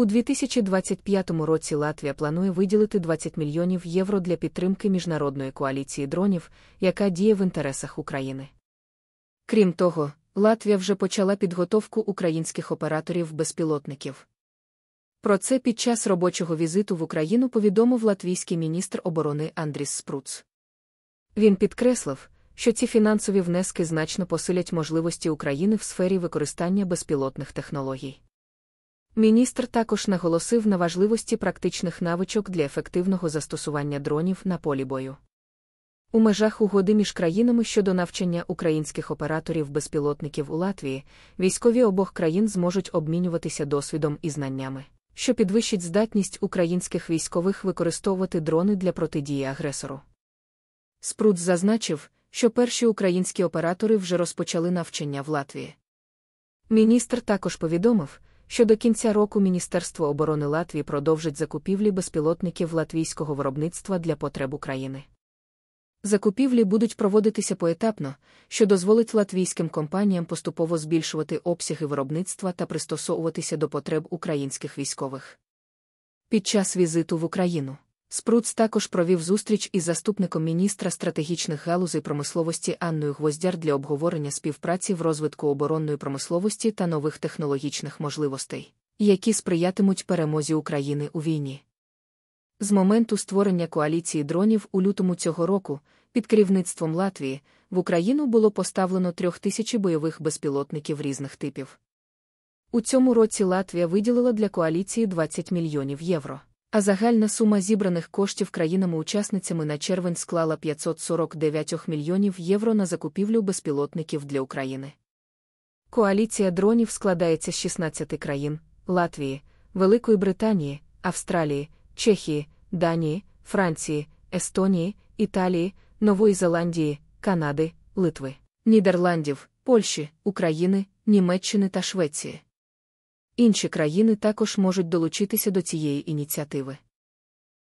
У 2025 році Латвія планує виділити 20 мільйонів євро для підтримки міжнародної коаліції дронів, яка діє в інтересах України. Крім того, Латвія вже почала підготовку українських операторів безпілотників. Про це під час робочого візиту в Україну повідомив латвійський міністр оборони Андріс Спруц. Він підкреслив, що ці фінансові внески значно посилять можливості України в сфері використання безпілотних технологій. Міністр також наголосив на важливості практичних навичок для ефективного застосування дронів на полі бою. У межах угоди між країнами щодо навчання українських операторів безпілотників у Латвії військові обох країн зможуть обмінюватися досвідом і знаннями, що підвищить здатність українських військових використовувати дрони для протидії агресору. Спрут зазначив, що перші українські оператори вже розпочали навчання в Латвії. Міністр також повідомив, що до кінця року Міністерство оборони Латвії продовжить закупівлі безпілотників латвійського виробництва для потреб України. Закупівлі будуть проводитися поетапно, що дозволить латвійським компаніям поступово збільшувати обсяги виробництва та пристосовуватися до потреб українських військових. Під час візиту в Україну Спруц також провів зустріч із заступником міністра стратегічних галузей промисловості Анною Гвоздяр для обговорення співпраці в розвитку оборонної промисловості та нових технологічних можливостей, які сприятимуть перемозі України у війні. З моменту створення коаліції дронів у лютому цього року під керівництвом Латвії в Україну було поставлено трьох тисячі бойових безпілотників різних типів. У цьому році Латвія виділила для коаліції 20 мільйонів євро. А загальна сума зібраних коштів країнами-учасницями на червень склала 549 мільйонів євро на закупівлю безпілотників для України. Коаліція дронів складається з 16 країн Латвії, Великої Британії, Австралії, Чехії, Данії, Франції, Естонії, Італії, Нової Зеландії, Канади, Литви, Нідерландів, Польщі, України, Німеччини та Швеції. Інші країни також можуть долучитися до цієї ініціативи.